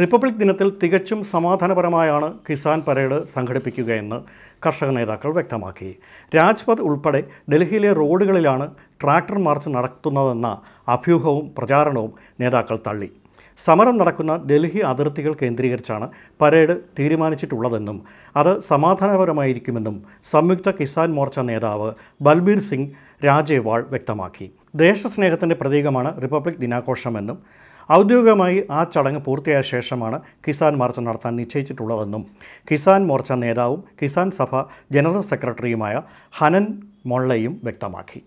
republic ദിനത്തിൽ തികച്ചും സമാധാനപരമായാണ് Kisan parade സംഘടിപ്പിക്കുകയെന്ന് കർഷക നേതാക്കൾ വ്യക്തമാക്കി രാജ്പഥ് ഉൾപ്പെടെ ഡൽഹിയിലെ റോഡുകളിലാണ് ട്രാക്ടർ മാർച്ച് നടത്തുന്നതെന്ന അഭ്യൂഹവും പ്രചാരണവും നേതാക്കൾ തള്ളി സമരം നടക്കുന്ന ഡൽഹി അതിർത്തികൾ കേന്ദ്രീകരിച്ചാണ് പരേഡ് തീരുമാനിച്ചിട്ടുള്ളതെന്നും അത് സമാധാനപരമായിരിക്കുമെന്നും സംയുക്ത കിസാൻ മോർച്ച നേതാവ് ബൽബീർ സിംഗ് രാജേവാൾ വ്യക്തമാക്കി ദേശസ്നേഹത്തിൻ്റെ പ്രതീകമാണ് റിപ്പബ്ലിക് ദിനാഘോഷമെന്നും ഔദ്യോഗികമായി ആ ചടങ്ങ് പൂർത്തിയായ ശേഷമാണ് കിസാൻ മാർച്ച് നടത്താൻ നിശ്ചയിച്ചിട്ടുള്ളതെന്നും കിസാൻ മോർച്ച നേതാവും കിസാൻ സഭ ജനറൽ സെക്രട്ടറിയുമായ ഹനൻ മൊള്ളയും വ്യക്തമാക്കി